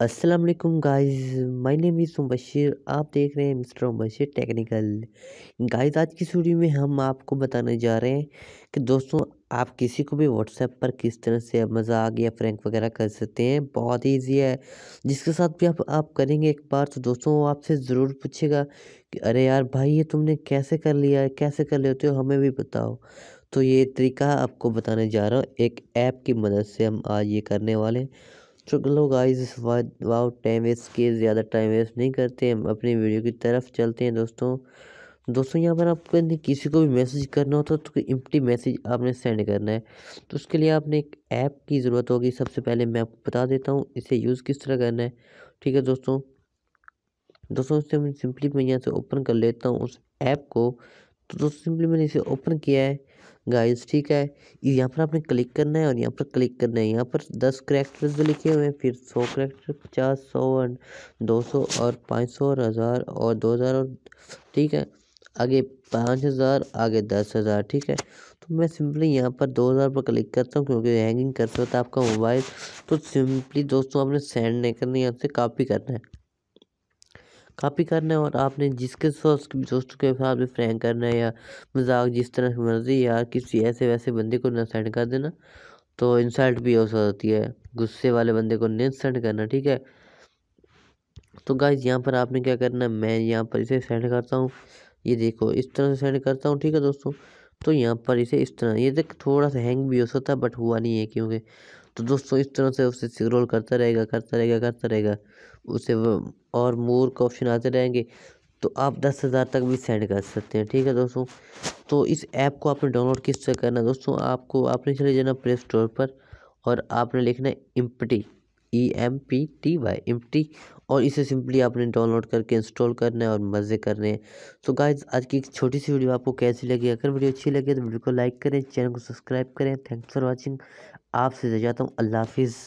अस्सलाम वालेकुम guys my name is Mubashir आप देख रहे हैं मिस्टर मुबशिर टेक्निकल गाइस आज की स्टूडियो में हम आपको बताने जा रहे हैं कि दोस्तों आप किसी को भी व्हाट्सएप पर किस तरह से मजाक या फ्रैंक वगैरह कर सकते हैं बहुत ईजी है जिसके साथ भी आप आप करेंगे एक बार तो दोस्तों वो आपसे ज़रूर पूछेगा कि अरे यार भाई ये तुमने कैसे कर लिया है कैसे कर लेते हो हमें भी बताओ तो ये तरीका आपको बताने जा रहा हूँ एक ऐप की मदद से हम आज ये करने वाले हैं चलो गाइस वाओ टाइम वेस्ट किए ज़्यादा टाइम वेस्ट नहीं करते हम अपनी वीडियो की तरफ चलते हैं दोस्तों दोस्तों यहाँ पर आपको किसी को भी मैसेज करना होता है तो इम्पटी मैसेज आपने सेंड करना है तो उसके लिए आपने एक ऐप की ज़रूरत होगी सबसे पहले मैं आपको बता देता हूँ इसे यूज़ किस तरह करना है ठीक है दोस्तों दोस्तों इसे मैं सिंपली मैं यहाँ से ओपन कर लेता हूँ उस ऐप को तो दोस्तों सिंपली मैंने इसे ओपन किया है गाइस ठीक है यहाँ पर आपने क्लिक करना है और यहाँ पर क्लिक करना है यहाँ पर दस करेक्टर्स लिखे हुए हैं फिर सौ करेक्टर पचास सौ और दो सौ और पाँच सौ और हज़ार और दो हज़ार और ठीक है आगे पाँच हज़ार आगे दस हज़ार ठीक है तो मैं सिंपली यहाँ पर दो हज़ार पर क्लिक करता हूँ क्योंकि हैंगिंग करते होता है आपका मोबाइल तो सिंपली दोस्तों आपने सेंड नहीं करना यहाँ से कापी करना है कॉपी करना है और आपने जिसके सोच दोस्त के साथ भी फ्रैंक करना है या मजाक जिस तरह की मर्जी या किसी ऐसे वैसे बंदे को ना सेंड कर देना तो इंसल्ट भी हो सकती है गुस्से वाले बंदे को नहीं सेंड करना ठीक है तो गाइज यहाँ पर आपने क्या करना है मैं यहाँ पर इसे सेंड करता हूँ ये देखो इस तरह से सेंड करता हूँ ठीक है दोस्तों तो यहाँ पर इसे इस तरह ये देख थोड़ा सा हैंग भी हो सकता है बट हुआ नहीं है क्योंकि तो दोस्तों इस तरह से उसे रोल करता रहेगा करता रहेगा करता रहेगा उसे और मोर का ऑप्शन आते रहेंगे तो आप दस हज़ार तक भी सेंड कर सकते हैं ठीक है दोस्तों तो इस ऐप को आपने डाउनलोड किस तरह करना दोस्तों आपको आपने चले जाना प्ले स्टोर पर और आपने लिखना है empty E M P T Y empty और इसे सिंपली आपने डाउनलोड करके इंस्टॉल करना है और मज़े करने हैं तो गाइज आज की एक छोटी सी वीडियो आपको कैसी लगी अगर वीडियो अच्छी लगी तो वीडियो को लाइक करें चैनल को सब्सक्राइब करें थैंक्स फॉर वॉचिंग आपसे जाता हूँ अल्लाह हाफिज़